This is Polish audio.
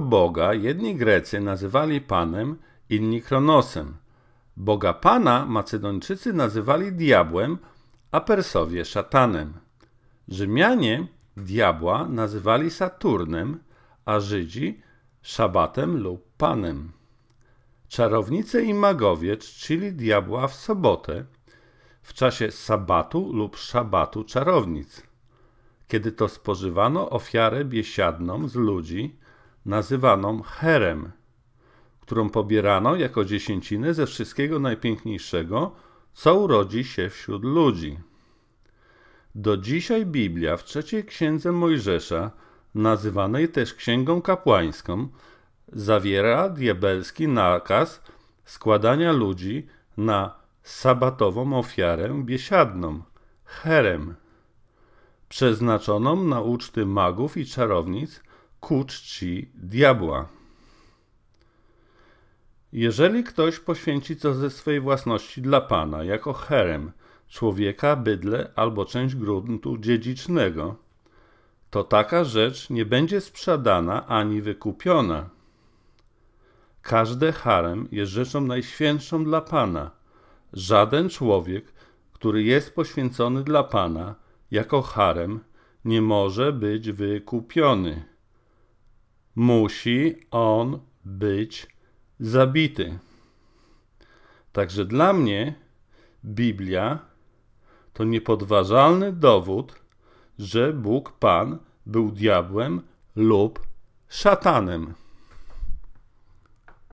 boga jedni Grecy nazywali Panem, inni Kronosem. Boga Pana Macedończycy nazywali diabłem, a Persowie szatanem. Rzymianie diabła nazywali Saturnem, a Żydzi szabatem lub panem. Czarownice i magowie czcili diabła w sobotę, w czasie sabatu lub szabatu czarownic, kiedy to spożywano ofiarę biesiadną z ludzi, nazywaną herem, którą pobierano jako dziesięcinę ze wszystkiego najpiękniejszego, co urodzi się wśród ludzi. Do dzisiaj Biblia w trzeciej księdze Mojżesza, nazywanej też Księgą Kapłańską, zawiera diabelski nakaz składania ludzi na sabatową ofiarę biesiadną, herem, przeznaczoną na uczty magów i czarownic – ku czci diabła. Jeżeli ktoś poświęci coś ze swej własności dla Pana, jako herem, człowieka, bydle albo część gruntu dziedzicznego, to taka rzecz nie będzie sprzedana ani wykupiona. Każde harem jest rzeczą najświętszą dla Pana. Żaden człowiek, który jest poświęcony dla Pana, jako harem, nie może być wykupiony musi on być zabity. Także dla mnie Biblia to niepodważalny dowód, że Bóg Pan był diabłem lub szatanem.